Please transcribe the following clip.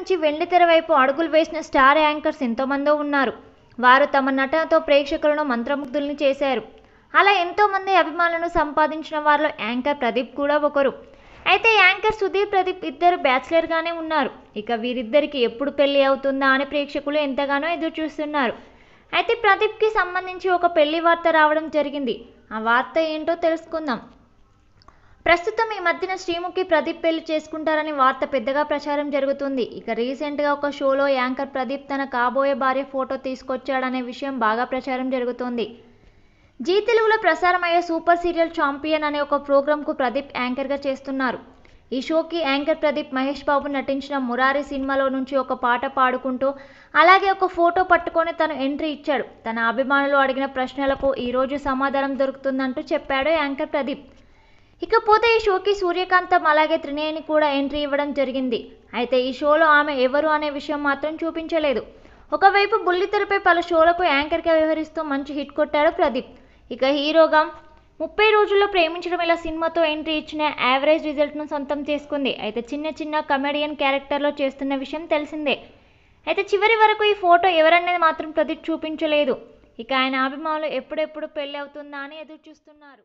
నుంచి తెర వైపు అడుగులు వేసిన స్టార్ యాంకర్స్ ఎంతోమందో ఉన్నారు వారు తమ నటనతో ప్రేక్షకులను మంత్రముగ్ధుల్ని చేశారు అలా ఎంతోమంది అభిమానులను సంపాదించిన వారిలో యాంకర్ ప్రదీప్ కూడా ఒకరు అయితే యాంకర్ సుధీర్ ప్రదీప్ ఇద్దరు బ్యాచిలర్గానే ఉన్నారు ఇక వీరిద్దరికి ఎప్పుడు పెళ్లి అవుతుందా అని ప్రేక్షకులు ఎంతగానో ఎదురు చూస్తున్నారు అయితే ప్రదీప్కి సంబంధించి ఒక పెళ్లి వార్త రావడం జరిగింది ఆ వార్త ఏంటో తెలుసుకుందాం ప్రస్తుతం ఈ మధ్యన శ్రీముఖి ప్రదీప్ పెళ్లి చేసుకుంటారని వార్త పెద్దగా ప్రచారం జరుగుతుంది ఇక రీసెంట్గా ఒక షోలో యాంకర్ ప్రదీప్ తన కాబోయే భార్య ఫోటో తీసుకొచ్చాడనే విషయం బాగా ప్రచారం జరుగుతోంది జీ తెలుగులో ప్రసారమయ్యే సూపర్ సీరియల్ ఛాంపియన్ అనే ఒక ప్రోగ్రాంకు ప్రదీప్ యాంకర్గా చేస్తున్నారు ఈ షోకి యాంకర్ ప్రదీప్ మహేష్ బాబు నటించిన మురారి సినిమాలో నుంచి ఒక పాట పాడుకుంటూ అలాగే ఒక ఫోటో పట్టుకొని తను ఎంట్రీ ఇచ్చాడు తన అభిమానులు అడిగిన ప్రశ్నలకు ఈరోజు సమాధానం దొరుకుతుందంటూ చెప్పాడు యాంకర్ ప్రదీప్ ఇకపోతే ఈ షోకి సూర్యకాంతం అలాగే త్రినేని కూడా ఎంట్రీ ఇవ్వడం జరిగింది అయితే ఈ షోలో ఆమె ఎవరు అనే విషయం మాత్రం చూపించలేదు ఒకవైపు బుల్లితెరపై పలు షోలకు యాంకర్గా వ్యవహరిస్తూ మంచి హిట్ కొట్టాడు ప్రదీప్ ఇక హీరోగా ముప్పై రోజుల్లో ప్రేమించడం ఇలా సినిమాతో ఎంట్రీ ఇచ్చిన యావరేజ్ రిజల్ట్ను సొంతం చేసుకుంది అయితే చిన్న చిన్న కమెడియన్ క్యారెక్టర్లో చేస్తున్న విషయం తెలిసిందే అయితే చివరి వరకు ఈ ఫోటో ఎవరనేది మాత్రం ప్రదీప్ చూపించలేదు ఇక ఆయన అభిమానులు ఎప్పుడెప్పుడు పెళ్ళి అవుతుందా అని ఎదురు చూస్తున్నారు